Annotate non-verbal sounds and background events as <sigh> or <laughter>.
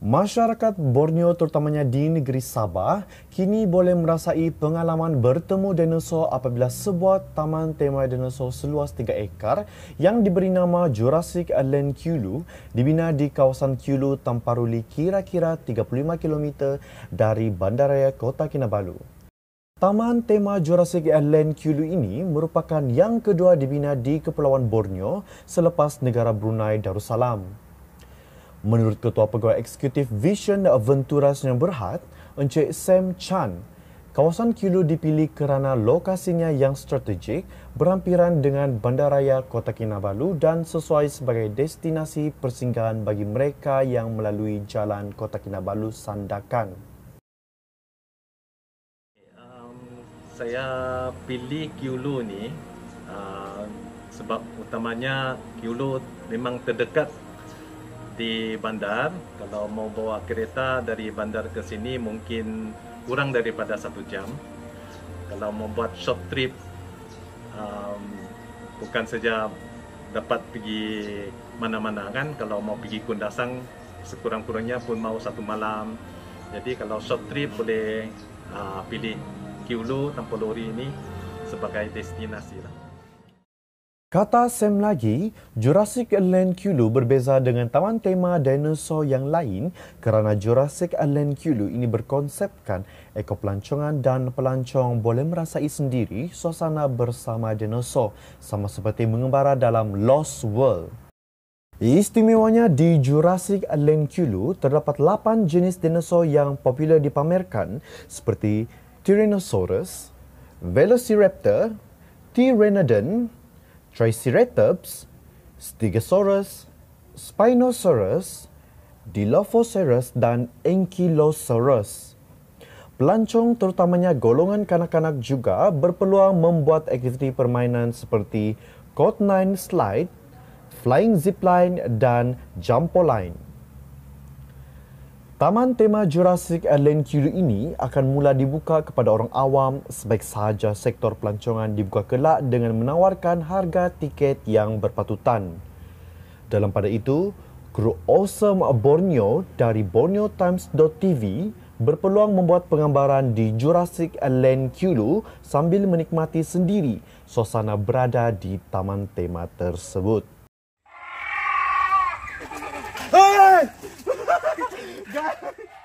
Masyarakat Borneo terutamanya di negeri Sabah kini boleh merasai pengalaman bertemu dinosaur apabila sebuah taman tema dinosaur seluas 3 ekar yang diberi nama Jurassic Land Kulu dibina di kawasan Kulu Tamparuli kira-kira 35 km dari bandaraya Kota Kinabalu. Taman tema Jurassic Land Kulu ini merupakan yang kedua dibina di Kepulauan Borneo selepas negara Brunei Darussalam. Menurut Ketua Pegawai Eksekutif Vision Venturas yang berhad, Encik Sam Chan, kawasan Kilu dipilih kerana lokasinya yang strategik berhampiran dengan bandaraya Kota Kinabalu dan sesuai sebagai destinasi persinggahan bagi mereka yang melalui jalan Kota Kinabalu Sandakan. Um, saya pilih Kilu ni uh, sebab utamanya Kilu memang terdekat di bandar kalau mau bawa kereta dari bandar ke sini mungkin kurang daripada satu jam kalau mau buat short trip um, bukan saja dapat pergi mana-mana kan kalau mau pergi Kundasang sekurang-kurangnya pun mau satu malam jadi kalau short trip boleh uh, pilih Kiulu Tampolori ini sebagai destinasi lah. Kata Sam lagi, Jurassic Land Kulu berbeza dengan taman tema dinosaur yang lain kerana Jurassic Land Kulu ini berkonsepkan ekor pelancongan dan pelancong boleh merasai sendiri suasana bersama dinosaur sama seperti mengembara dalam Lost World. Istimewanya di Jurassic Land Kulu terdapat 8 jenis dinosaur yang popular dipamerkan seperti Tyrannosaurus, Velociraptor, Tyrannodon, Tyrannodon, Triceratops, Stegosaurus, Spinosaurus, Dilophosaurus dan Ankylosaurus. Pelancong terutamanya golongan kanak-kanak juga berpeluang membuat aktiviti permainan seperti Code 9 Slide, Flying Zipline dan Jumpoline. Taman tema Jurassic Land Kiri ini akan mula dibuka kepada orang awam sebaik sahaja sektor pelancongan dibuka kelak dengan menawarkan harga tiket yang berpatutan. Dalam pada itu, kru Awesome Borneo dari BorneoTimes.tv berpeluang membuat penggambaran di Jurassic Land Kulu sambil menikmati sendiri suasana berada di taman tema tersebut. Hey! God. <laughs>